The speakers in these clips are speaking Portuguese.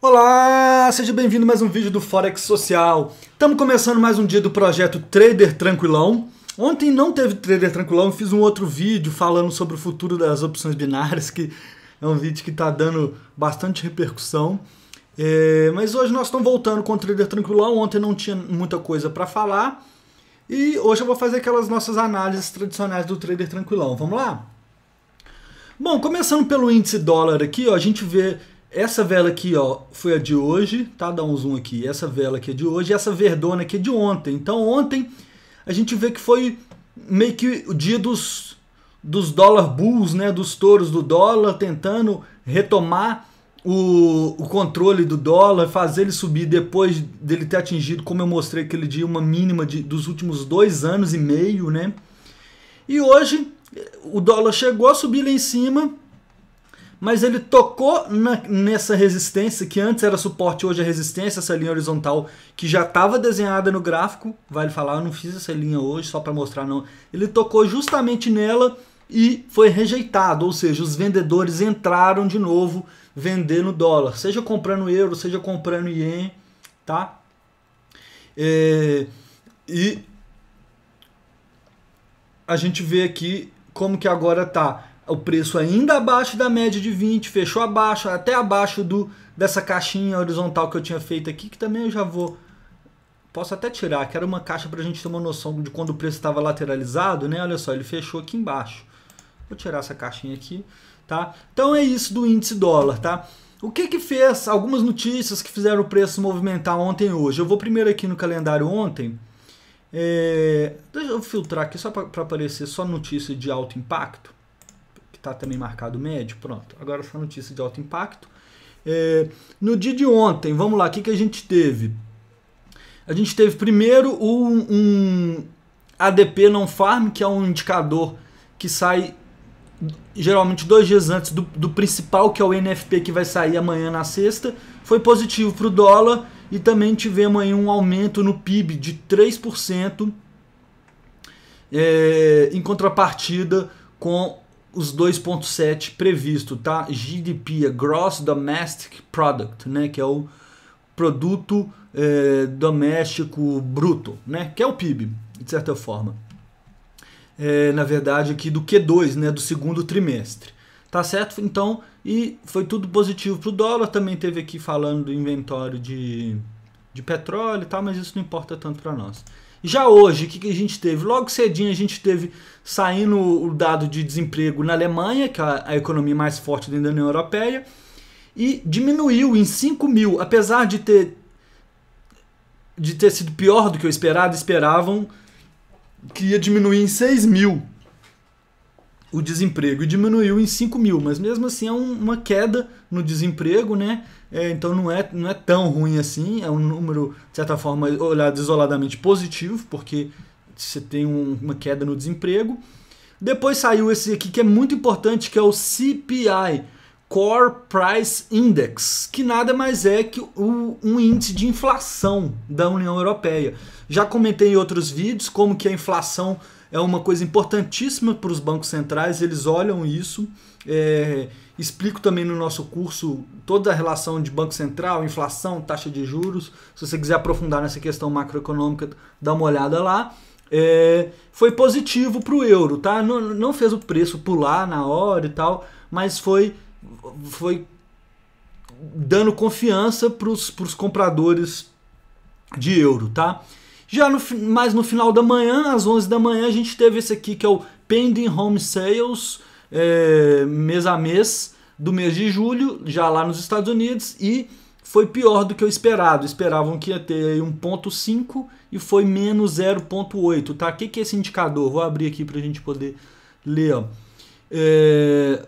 Olá, seja bem-vindo a mais um vídeo do Forex Social. Estamos começando mais um dia do projeto Trader Tranquilão. Ontem não teve Trader Tranquilão, fiz um outro vídeo falando sobre o futuro das opções binárias, que é um vídeo que está dando bastante repercussão. É, mas hoje nós estamos voltando com o Trader Tranquilão. Ontem não tinha muita coisa para falar. E hoje eu vou fazer aquelas nossas análises tradicionais do Trader Tranquilão. Vamos lá? Bom, começando pelo índice dólar aqui, ó, a gente vê essa vela aqui, ó, foi a de hoje, tá? Dá um zoom aqui. Essa vela aqui é de hoje e essa verdona aqui é de ontem. Então ontem a gente vê que foi meio que o dia dos dos dólar bulls, né, dos touros do dólar tentando retomar o, o controle do dólar, fazer ele subir depois dele ter atingido, como eu mostrei aquele dia, uma mínima de, dos últimos dois anos e meio, né? E hoje o dólar chegou a subir lá em cima, mas ele tocou na, nessa resistência, que antes era suporte, hoje é resistência, essa linha horizontal que já estava desenhada no gráfico. Vale falar, eu não fiz essa linha hoje só para mostrar, não. Ele tocou justamente nela e foi rejeitado, ou seja, os vendedores entraram de novo vendendo dólar, seja comprando euro, seja comprando ien, tá? É, e a gente vê aqui como que agora tá o preço ainda abaixo da média de 20, fechou abaixo, até abaixo do dessa caixinha horizontal que eu tinha feito aqui, que também eu já vou posso até tirar, que era uma caixa para a gente ter uma noção de quando o preço estava lateralizado, né? Olha só, ele fechou aqui embaixo. Vou tirar essa caixinha aqui, tá? Então é isso do índice dólar, tá? O que que fez algumas notícias que fizeram o preço movimentar ontem e hoje? Eu vou primeiro aqui no calendário ontem. É... Deixa eu filtrar aqui só para aparecer só notícia de alto impacto está também marcado médio. Pronto, agora essa notícia de alto impacto. É, no dia de ontem, vamos lá, o que, que a gente teve? A gente teve primeiro um, um ADP não farm, que é um indicador que sai geralmente dois dias antes do, do, principal, que é o NFP que vai sair amanhã na sexta, foi positivo para o dólar e também tivemos aí um aumento no PIB de 3%, é, em contrapartida com os 2.7 previsto, tá? GDP, é Gross Domestic Product, né? Que é o produto é, doméstico bruto, né? Que é o PIB, de certa forma. É, na verdade, aqui do Q2, né? Do segundo trimestre. Tá certo? Então, e foi tudo positivo para o dólar. Também teve aqui falando do inventório de, de petróleo e tal, mas isso não importa tanto para nós. Já hoje, o que, que a gente teve? Logo cedinho a gente teve saindo o dado de desemprego na Alemanha, que é a economia mais forte dentro da União Europeia, e diminuiu em 5 mil, apesar de ter, de ter sido pior do que eu esperado, esperavam que ia diminuir em 6 mil o desemprego e diminuiu em 5 mil, mas mesmo assim é um, uma queda no desemprego, né? É, então não é, não é tão ruim assim, é um número, de certa forma, olhado isoladamente positivo, porque você tem um, uma queda no desemprego. Depois saiu esse aqui que é muito importante, que é o CPI, Core Price Index, que nada mais é que o, um índice de inflação da União Europeia. Já comentei em outros vídeos como que a inflação é uma coisa importantíssima para os bancos centrais, eles olham isso. É, explico também no nosso curso toda a relação de Banco Central, inflação, taxa de juros. Se você quiser aprofundar nessa questão macroeconômica, dá uma olhada lá. É, foi positivo para o euro, tá? Não, não fez o preço pular na hora e tal, mas foi, foi dando confiança para os compradores de euro, tá? Já no, mais no final da manhã, às 11 da manhã, a gente teve esse aqui que é o Pending Home Sales, é, mês a mês do mês de julho, já lá nos Estados Unidos, e foi pior do que o esperado. Esperavam que ia ter 1.5 e foi menos 0.8, tá? O que, que é esse indicador? Vou abrir aqui para a gente poder ler, ó. É,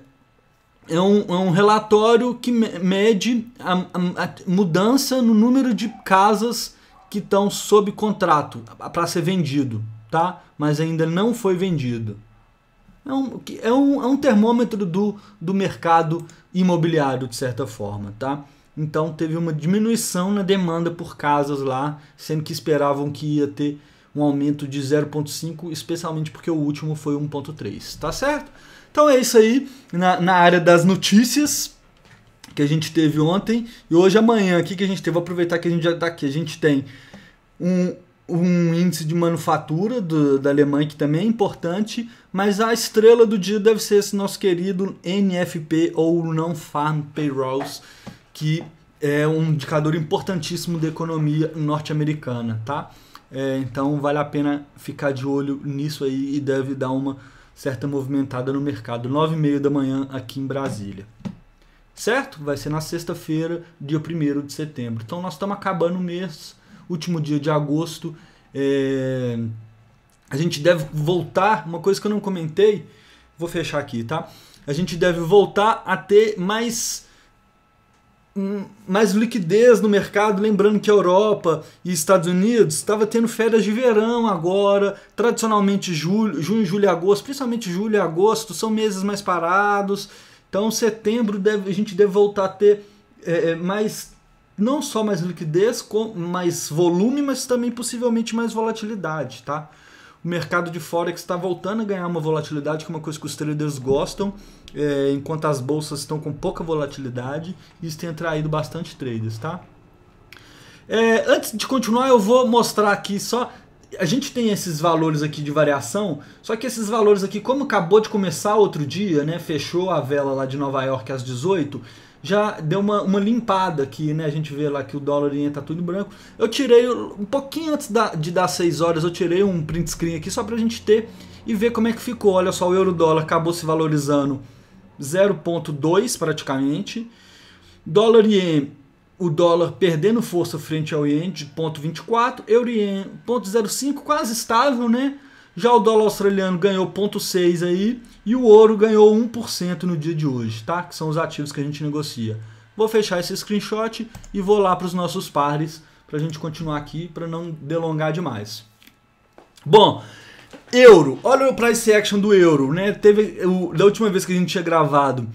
é, um, é um relatório que mede a, a, a mudança no número de casas que estão sob contrato para ser vendido, tá? Mas ainda não foi vendido. É um, é um, é um termômetro do, do mercado imobiliário, de certa forma, tá? Então teve uma diminuição na demanda por casas lá, sendo que esperavam que ia ter um aumento de 0,5, especialmente porque o último foi 1,3, tá certo? Então é isso aí na, na área das notícias que a gente teve ontem e hoje amanhã aqui que a gente teve, vou aproveitar que a gente já está aqui, a gente tem um, um índice de manufatura do, da Alemanha que também é importante, mas a estrela do dia deve ser esse nosso querido NFP ou Non Farm Payrolls, que é um indicador importantíssimo da economia norte-americana, tá? É, então vale a pena ficar de olho nisso aí e deve dar uma certa movimentada no mercado. 9h30 da manhã aqui em Brasília certo? Vai ser na sexta-feira, dia 1 de setembro. Então nós estamos acabando o mês, último dia de agosto. É... A gente deve voltar, uma coisa que eu não comentei, vou fechar aqui, tá? A gente deve voltar a ter mais hum, mais liquidez no mercado, lembrando que a Europa e Estados Unidos estava tendo férias de verão agora, tradicionalmente julho, junho, julho e agosto, principalmente julho e agosto, são meses mais parados, então, setembro deve, a gente deve voltar a ter é, é, mais não só mais liquidez, com mais volume, mas também possivelmente mais volatilidade, tá? O mercado de forex está voltando a ganhar uma volatilidade, que é uma coisa que os traders gostam, é, enquanto as bolsas estão com pouca volatilidade, isso tem atraído bastante traders, tá? É, antes de continuar, eu vou mostrar aqui só a gente tem esses valores aqui de variação, só que esses valores aqui, como acabou de começar outro dia, né, fechou a vela lá de Nova York às 18, já deu uma, uma limpada aqui, né? A gente vê lá que o dólar entra tá tudo branco. Eu tirei um pouquinho antes da, de dar 6 horas, eu tirei um print screen aqui só para a gente ter e ver como é que ficou. Olha só, o euro dólar acabou se valorizando 0.2 praticamente. Dólar ien o dólar perdendo força frente ao yen de 0,24, euro yen 0,05, quase estável, né? Já o dólar australiano ganhou 0,6 aí e o ouro ganhou 1% no dia de hoje, tá? Que são os ativos que a gente negocia. Vou fechar esse screenshot e vou lá para os nossos pares para a gente continuar aqui para não delongar demais. Bom, euro. Olha o price action do euro, né? Teve o, da última vez que a gente tinha gravado,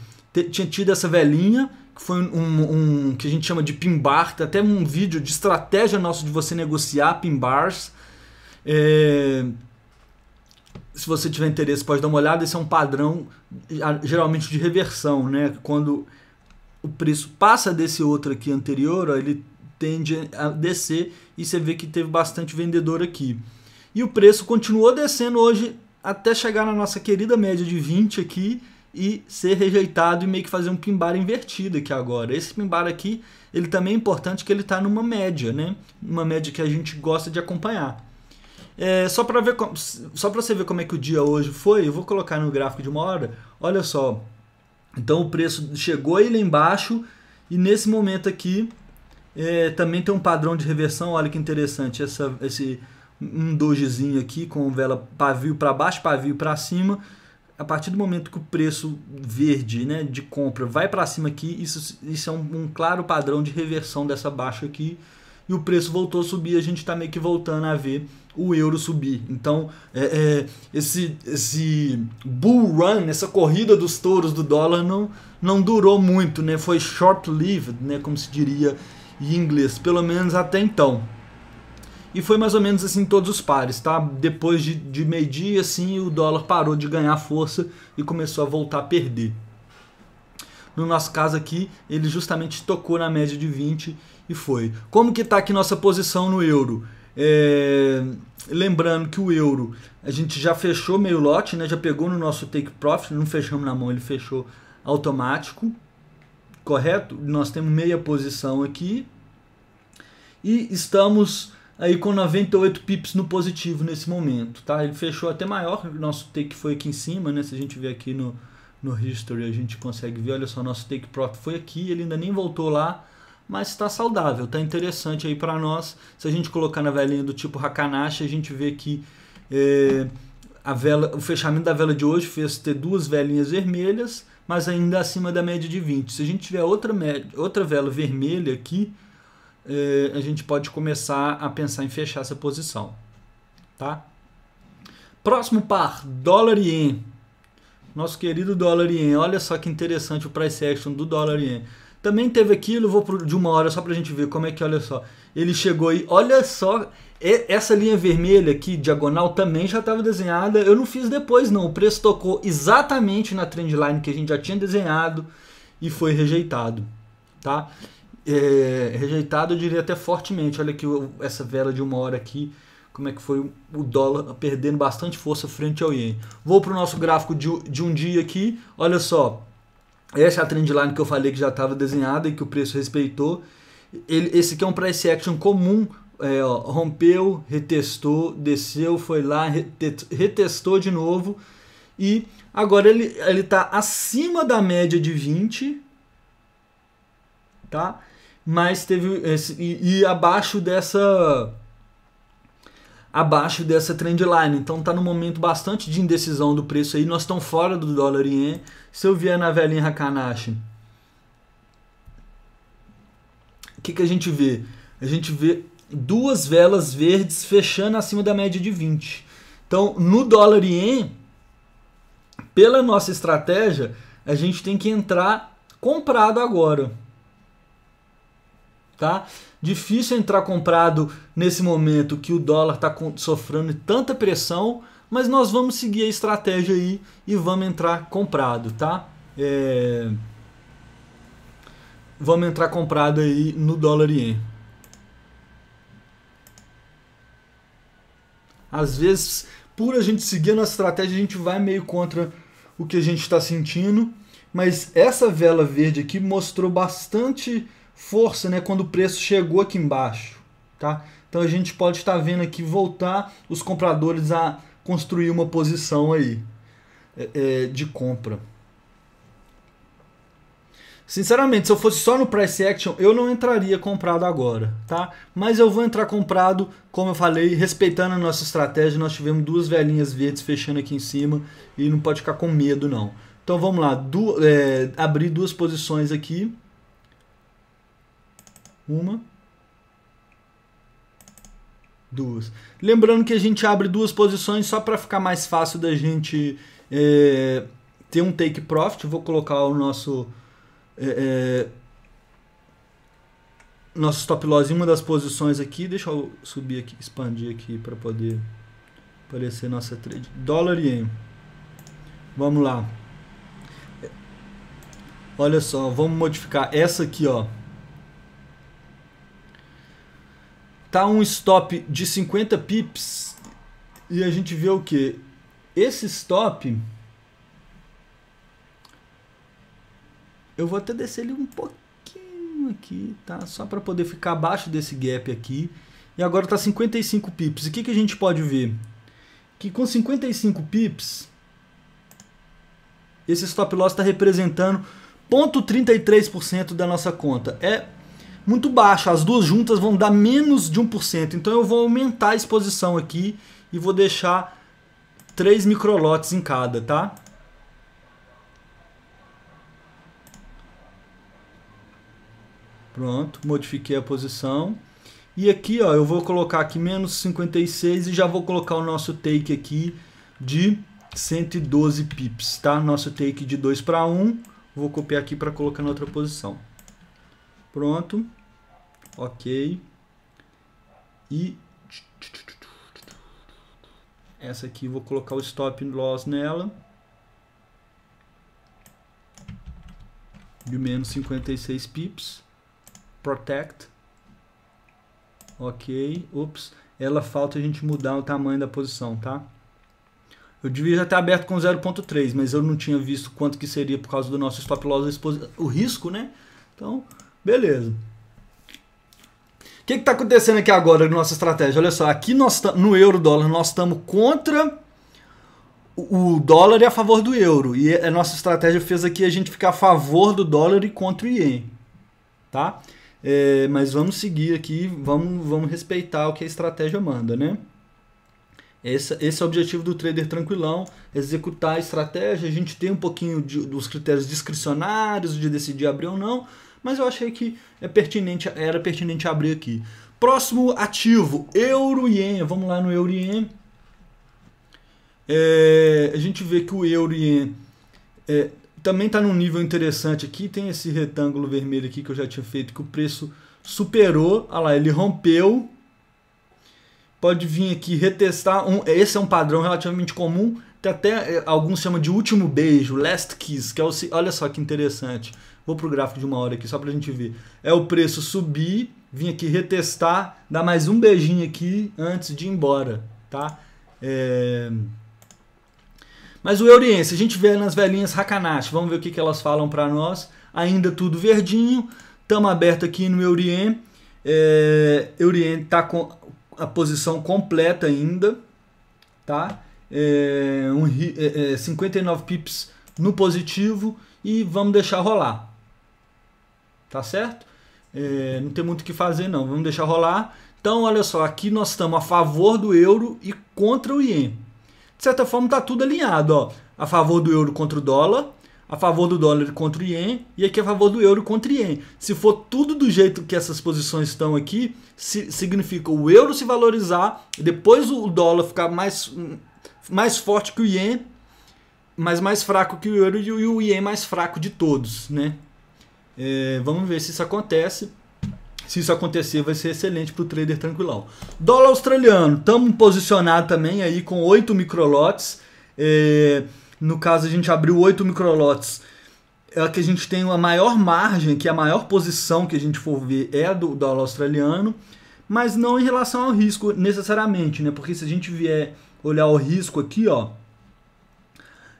tinha tido essa velhinha que foi um, um, que a gente chama de pin bar, tem até um vídeo de estratégia nosso de você negociar pin bars. É, se você tiver interesse, pode dar uma olhada. Esse é um padrão geralmente de reversão, né? Quando o preço passa desse outro aqui anterior, ó, ele tende a descer e você vê que teve bastante vendedor aqui. E o preço continuou descendo hoje até chegar na nossa querida média de 20 aqui e ser rejeitado e meio que fazer um pimbar invertido aqui agora. Esse pimbar aqui, ele também é importante que ele está numa média, né? Uma média que a gente gosta de acompanhar. É, só para ver, só para você ver como é que o dia hoje foi, eu vou colocar no gráfico de uma hora. Olha só. Então o preço chegou aí lá embaixo e nesse momento aqui é, também tem um padrão de reversão. Olha que interessante essa, esse um dogezinho aqui com vela pavio para baixo, pavio para cima a partir do momento que o preço verde né, de compra vai para cima aqui, isso, isso é um, um, claro padrão de reversão dessa baixa aqui. E o preço voltou a subir, a gente está meio que voltando a ver o euro subir. Então, é, é, esse, esse bull run, essa corrida dos touros do dólar, não, não durou muito, né? foi short-lived, né? como se diria em inglês, pelo menos até então. E foi mais ou menos assim todos os pares, tá? Depois de, de meio-dia, assim, o dólar parou de ganhar força e começou a voltar a perder. No nosso caso aqui, ele justamente tocou na média de 20 e foi. Como que tá aqui nossa posição no euro? É... Lembrando que o euro a gente já fechou meio lote, né? Já pegou no nosso take profit, não fechamos na mão, ele fechou automático, correto? Nós temos meia posição aqui e estamos aí com 98 pips no positivo nesse momento, tá? Ele fechou até maior, nosso take foi aqui em cima, né? Se a gente ver aqui no, no history, a gente consegue ver, olha só, nosso take profit foi aqui, ele ainda nem voltou lá, mas está saudável, tá interessante aí para nós. Se a gente colocar na velinha do tipo Hakanashi, a gente vê que é, a vela, o fechamento da vela de hoje fez ter duas velinhas vermelhas, mas ainda acima da média de 20. Se a gente tiver outra, outra vela vermelha aqui, eh, a gente pode começar a pensar em fechar essa posição, tá? Próximo par, dólar ien. Nosso querido dólar ien. Olha só que interessante o price action do dólar ien. Também teve aquilo, vou de uma hora só para a gente ver como é que, olha só. Ele chegou aí, olha só, essa linha vermelha aqui, diagonal, também já estava desenhada. Eu não fiz depois não, o preço tocou exatamente na trendline que a gente já tinha desenhado e foi rejeitado, tá? É, rejeitado, eu diria até fortemente. Olha aqui essa vela de uma hora aqui, como é que foi o dólar perdendo bastante força frente ao Yen. Vou para o nosso gráfico de, de um dia aqui, olha só. Essa é a trendline que eu falei que já estava desenhada e que o preço respeitou. Ele, esse aqui é um price action comum, é, ó, rompeu, retestou, desceu, foi lá, retestou de novo. E agora ele está acima da média de 20, tá? mas teve esse, e, e, abaixo dessa abaixo dessa trendline. Então tá no momento bastante de indecisão do preço aí. Nós estamos fora do dólar ien. Se eu vier na velhinha Hakanashi, o que, que a gente vê? A gente vê duas velas verdes fechando acima da média de 20. Então, no dólar ien, pela nossa estratégia, a gente tem que entrar comprado agora tá? Difícil entrar comprado nesse momento que o dólar está sofrendo tanta pressão, mas nós vamos seguir a estratégia aí e vamos entrar comprado, tá? É... Vamos entrar comprado aí no dólar ien. Às vezes, por a gente seguir a nossa estratégia, a gente vai meio contra o que a gente está sentindo. Mas essa vela verde aqui mostrou bastante força né, quando o preço chegou aqui embaixo. Tá? Então a gente pode estar vendo aqui voltar os compradores a construir uma posição aí é, é, de compra. Sinceramente, se eu fosse só no price action, eu não entraria comprado agora, tá? Mas eu vou entrar comprado, como eu falei, respeitando a nossa estratégia. Nós tivemos duas velhinhas verdes fechando aqui em cima e não pode ficar com medo, não. Então vamos lá, du é, abrir duas posições aqui. Uma. Duas. Lembrando que a gente abre duas posições só para ficar mais fácil da gente é, ter um take profit. Vou colocar o nosso, é, é nosso stop loss em uma das posições aqui. Deixa eu subir aqui, expandir aqui para poder aparecer nossa trade. Dólar e yen. Vamos lá. Olha só, vamos modificar essa aqui, ó. tá um stop de 50 pips e a gente vê o que? Esse stop eu vou até descer ele um pouquinho aqui, tá? Só para poder ficar abaixo desse gap aqui. E agora tá 55 pips. E o que, que a gente pode ver? Que com 55 pips esse stop loss está representando 0,33% da nossa conta. É muito baixo. As duas juntas vão dar menos de 1%. Então eu vou aumentar a exposição aqui e vou deixar 3 microlotes em cada, tá? Pronto, modifiquei a posição. E aqui, ó, eu vou colocar aqui menos 56 e já vou colocar o nosso take aqui de 112 pips, tá? Nosso take de 2 para 1. Vou copiar aqui para colocar na outra posição. Pronto. Ok. E essa aqui vou colocar o stop loss nela. De menos 56 pips. Protect. Ok. Ups. Ela falta a gente mudar o tamanho da posição, tá? Eu devia já ter aberto com 0.3, mas eu não tinha visto quanto que seria por causa do nosso stop loss, o risco, né? Então, Beleza. O que está acontecendo aqui agora na nossa estratégia? Olha só, aqui nós no euro dólar nós estamos contra o dólar e a favor do euro. E a nossa estratégia fez aqui a gente ficar a favor do dólar e contra o ien. Tá? É, mas vamos seguir aqui, vamos, vamos respeitar o que a estratégia manda, né? Esse, esse é o objetivo do trader tranquilão, executar a estratégia. A gente tem um pouquinho de, dos critérios discricionários de decidir abrir ou não, mas eu achei que é pertinente, era pertinente abrir aqui. Próximo ativo, Euro-Yen. Vamos lá no Euro-Yen. É, a gente vê que o Euro-Yen é, também está num nível interessante aqui. Tem esse retângulo vermelho aqui que eu já tinha feito, que o preço superou. Olha lá, ele rompeu. Pode vir aqui retestar. Um, é, esse é um padrão relativamente comum. Tem até é, alguns chamam de último beijo, last kiss, que é o, olha só que interessante. Vou pro gráfico de uma hora aqui, só pra gente ver. É o preço subir, vim aqui retestar, dar mais um beijinho aqui antes de ir embora, tá? É... Mas o Euriense, a gente vê nas velhinhas Hakanashi, vamos ver o que, que elas falam para nós. Ainda tudo verdinho, estamos aberto aqui no Eurien. É, Eurien está com a posição completa ainda, tá? É, um, é, 59 é, pips no positivo e vamos deixar rolar tá certo? É, não tem muito o que fazer não, vamos deixar rolar. Então, olha só, aqui nós estamos a favor do euro e contra o iene. De certa forma, está tudo alinhado, ó. A favor do euro contra o dólar, a favor do dólar contra o ien e aqui a favor do euro contra o ien. Se for tudo do jeito que essas posições estão aqui, se, significa o euro se valorizar, depois o dólar ficar mais, mais forte que o ien, mas mais fraco que o euro e o ien mais fraco de todos, né? É, vamos ver se isso acontece. Se isso acontecer, vai ser excelente para o trader tranquilão. Dólar australiano, estamos posicionados também aí com 8 microlotes. É, no caso, a gente abriu 8 microlotes. É que a gente tem a maior margem, que é a maior posição que a gente for ver é a do dólar australiano, mas não em relação ao risco necessariamente, né? Porque se a gente vier olhar o risco aqui, ó,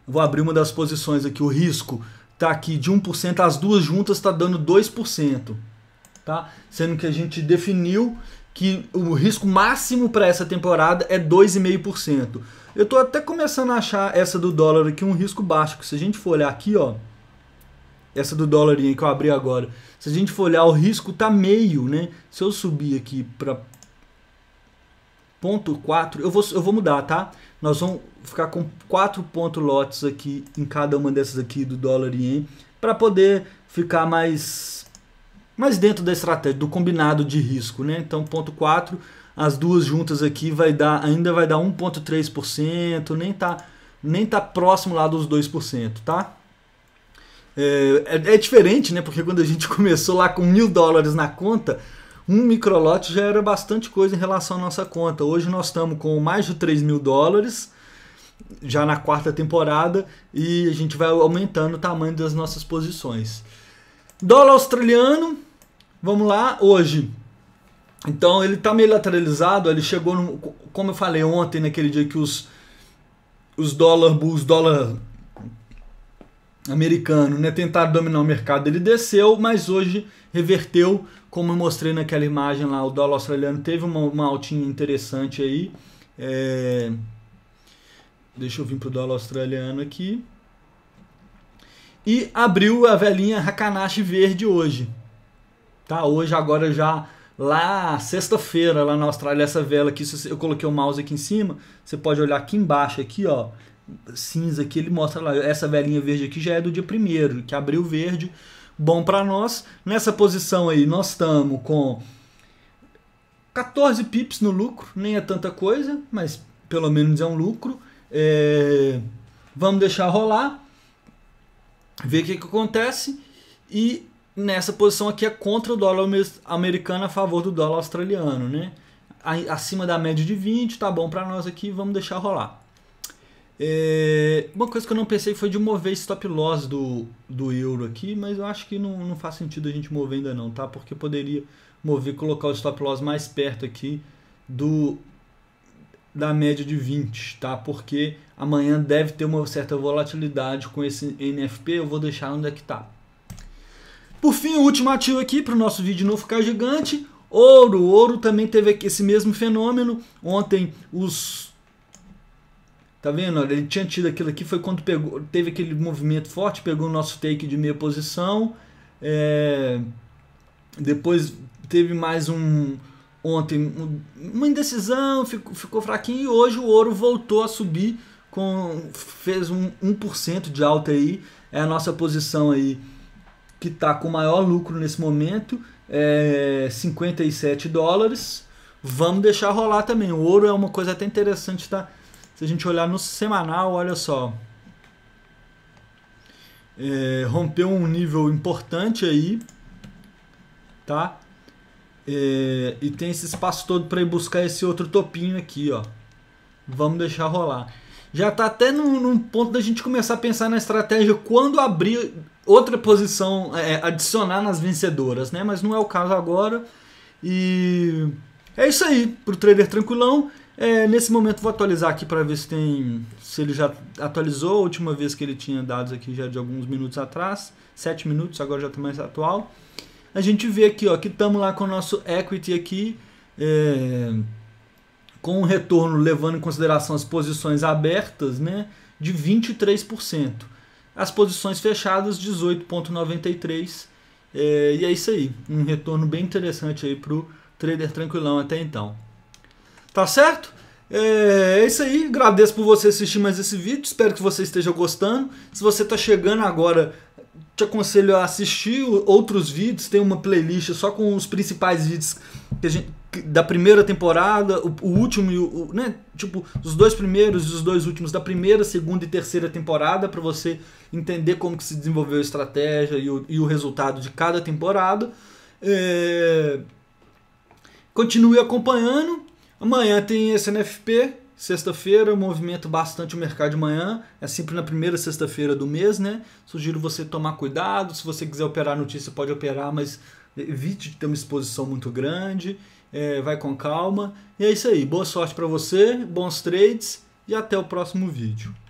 vou abrir uma das posições aqui, o risco tá aqui de 1%, as duas juntas está dando 2%. Tá? Sendo que a gente definiu que o risco máximo para essa temporada é 2,5%. Eu estou até começando a achar essa do dólar aqui um risco baixo, se a gente for olhar aqui, ó, essa do dólar que eu abri agora, se a gente for olhar o risco tá meio, né? Se eu subir aqui para ponto 4, eu vou, eu vou mudar, tá? Nós vamos ficar com 4 ponto lotes aqui em cada uma dessas aqui do dólar e em para poder ficar mais, mais dentro da estratégia, do combinado de risco, né? Então, ponto 4, as duas juntas aqui vai dar, ainda vai dar 1,3%, nem tá, nem tá próximo lá dos 2%, tá? É, é, é diferente, né? Porque quando a gente começou lá com mil dólares na conta, um microlote já era bastante coisa em relação à nossa conta. Hoje nós estamos com mais de 3 mil dólares, já na quarta temporada, e a gente vai aumentando o tamanho das nossas posições. Dólar australiano, vamos lá, hoje. Então ele está meio lateralizado, ele chegou, no, como eu falei ontem, naquele dia que os, os dólar bulls, dólar americano né, tentaram dominar o mercado, ele desceu, mas hoje reverteu, como eu mostrei naquela imagem lá, o dólar australiano teve uma, uma altinha interessante aí. É... Deixa eu vir para o dólar australiano aqui. E abriu a velhinha Hakanashi verde hoje. Tá, hoje agora já lá sexta-feira lá na Austrália essa vela aqui, eu coloquei o mouse aqui em cima, você pode olhar aqui embaixo aqui, ó cinza aqui, ele mostra lá, essa velhinha verde aqui já é do dia primeiro, que abriu verde, bom para nós. Nessa posição aí nós estamos com 14 pips no lucro, nem é tanta coisa, mas pelo menos é um lucro. É... Vamos deixar rolar, ver o que, que acontece e nessa posição aqui é contra o dólar americano a favor do dólar australiano, né? Acima da média de 20, tá bom para nós aqui, vamos deixar rolar. É, uma coisa que eu não pensei foi de mover stop loss do, do euro aqui, mas eu acho que não, não faz sentido a gente mover ainda não, tá? Porque eu poderia mover colocar o stop loss mais perto aqui do da média de 20, tá? Porque amanhã deve ter uma certa volatilidade com esse NFP, eu vou deixar onde é que tá. Por fim, o último ativo aqui para o nosso vídeo não ficar gigante, ouro. Ouro também teve esse mesmo fenômeno. Ontem os Tá vendo? Olha, ele tinha tido aquilo aqui, foi quando pegou, teve aquele movimento forte, pegou o nosso take de meia posição. É, depois teve mais um ontem uma indecisão, ficou, ficou fraquinho e hoje o ouro voltou a subir, com fez um 1% de alta aí. É a nossa posição aí que está com maior lucro nesse momento, é 57 dólares. Vamos deixar rolar também. O ouro é uma coisa até interessante, tá? Se a gente olhar no semanal, olha só. É, rompeu um nível importante aí, tá? É, e tem esse espaço todo para ir buscar esse outro topinho aqui, ó. Vamos deixar rolar. Já tá até num, num ponto da gente começar a pensar na estratégia quando abrir outra posição, é, é adicionar nas vencedoras, né? Mas não é o caso agora. E é isso aí, pro trader tranquilão. É, nesse momento vou atualizar aqui para ver se tem se ele já atualizou. A última vez que ele tinha dados aqui já de alguns minutos atrás, 7 minutos, agora já está mais atual. A gente vê aqui ó, que estamos lá com o nosso equity aqui, é, com um retorno levando em consideração as posições abertas né, de 23%. As posições fechadas 18,93%. É, e é isso aí, um retorno bem interessante aí para o trader tranquilão até então. Tá certo? É, é isso aí, agradeço por você assistir mais esse vídeo, espero que você esteja gostando. Se você está chegando agora, te aconselho a assistir outros vídeos, tem uma playlist só com os principais vídeos gente, da primeira temporada, o, o último e o, o, né, tipo, os dois primeiros e os dois últimos da primeira, segunda e terceira temporada, para você entender como que se desenvolveu a estratégia e o, e o resultado de cada temporada. É... Continue acompanhando Amanhã tem esse NFP, sexta-feira, movimento bastante o mercado de manhã, é sempre na primeira sexta-feira do mês, né? Sugiro você tomar cuidado, se você quiser operar notícia, pode operar, mas evite de ter uma exposição muito grande, é, vai com calma. E é isso aí, boa sorte para você, bons trades e até o próximo vídeo.